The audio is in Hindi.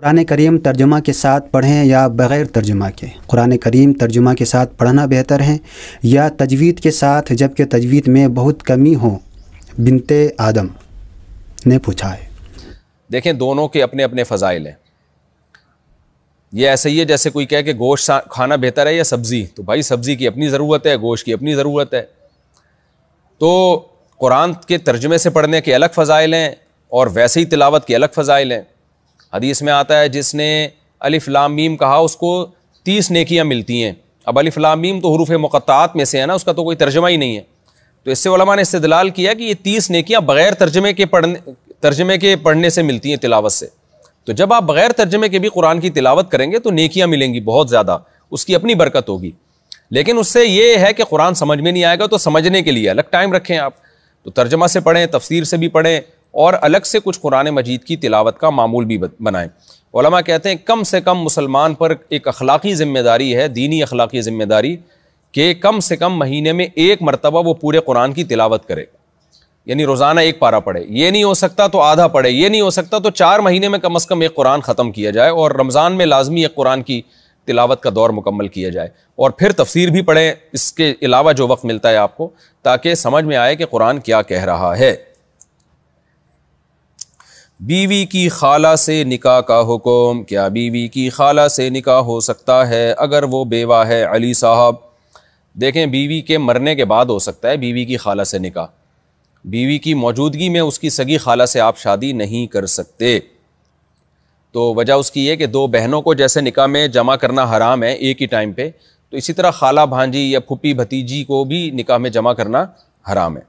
कुरान करीम तर्जुमा के साथ पढ़ें या बग़ैर तर्जुमा के कुरान करीम तर्जुमा के साथ पढ़ना बेहतर है या तजवीद के साथ जबकि तजवीद में बहुत कमी हो बिनते आदम ने पूछा है देखें दोनों के अपने अपने फ़जाइल हैं ये ऐसे ही है जैसे कोई कहे कि गोश्त खाना बेहतर है या सब्ज़ी तो भाई सब्ज़ी की अपनी ज़रूरत है गोश्त की अपनी ज़रूरत है तो कुरान के तर्जुमे से पढ़ने के अलग फ़जाइल हैं और वैसे ही तिलावत के अलग फ़जाइल हैं हदीस में आता है जिसने अलिफ लाम मीम कहा उसको तीस नेकियाँ मिलती हैं अब अलिफ लाम मीम तो हरूफ मुक़ात में से है ना उसका तो कोई तर्जमा ही नहीं है तो इससे वलमा ने इस्तलाल किया कि ये तीस नेकियाँ बग़ैर तर्जमे के पढ़ने तर्जमे के पढ़ने से मिलती हैं तिलावत से तो जब आप बग़ैर तर्जमे के भी कुरान की तिलावत करेंगे तो नेकियाँ मिलेंगी बहुत ज़्यादा उसकी अपनी बरकत होगी लेकिन उससे ये है कि कुरान समझ में नहीं आएगा तो समझने के लिए अलग टाइम रखें आप तो तर्जमा से पढ़ें तफसीर से भी पढ़ें और अलग से कुछ कुरान मजीद की तिलावत का मामूल भी बनाएं ओलमा कहते हैं कम से कम मुसलमान पर एक अखलाक़ी ज़िम्मेदारी है दीनी अखलाक़ी ज़िम्मेदारी कि कम से कम महीने में एक मरतबा वो पूरे कुरान की तिलावत करे यानी रोज़ाना एक पारा पढ़े ये नहीं हो सकता तो आधा पढ़े ये नहीं हो सकता तो चार महीने में कम अज़ कम एक कुरान ख़त्म किया जाए और रमज़ान में लाजमी एक कुरान की तिलावत का दौर मुकम्मल किया जाए और फिर तफसीर भी पढ़ें इसके अलावा जो वक्त मिलता है आपको ताकि समझ में आए कि कुरान क्या कह रहा है बीवी की खाला से निकाह का हुक्म क्या बीवी की खाला से निकाह हो सकता है अगर वो बेवा है अली साहब देखें बीवी के मरने के बाद हो सकता है बीवी की खाला से निकाह बीवी की मौजूदगी में उसकी सगी खाला से आप शादी नहीं कर सकते तो वजह उसकी ये कि दो बहनों को जैसे निकाह में जमा करना हराम है एक ही टाइम पे तो इसी तरह खाला भांजी या फुपी भतीजी को भी निकाह में जमा करना हराम है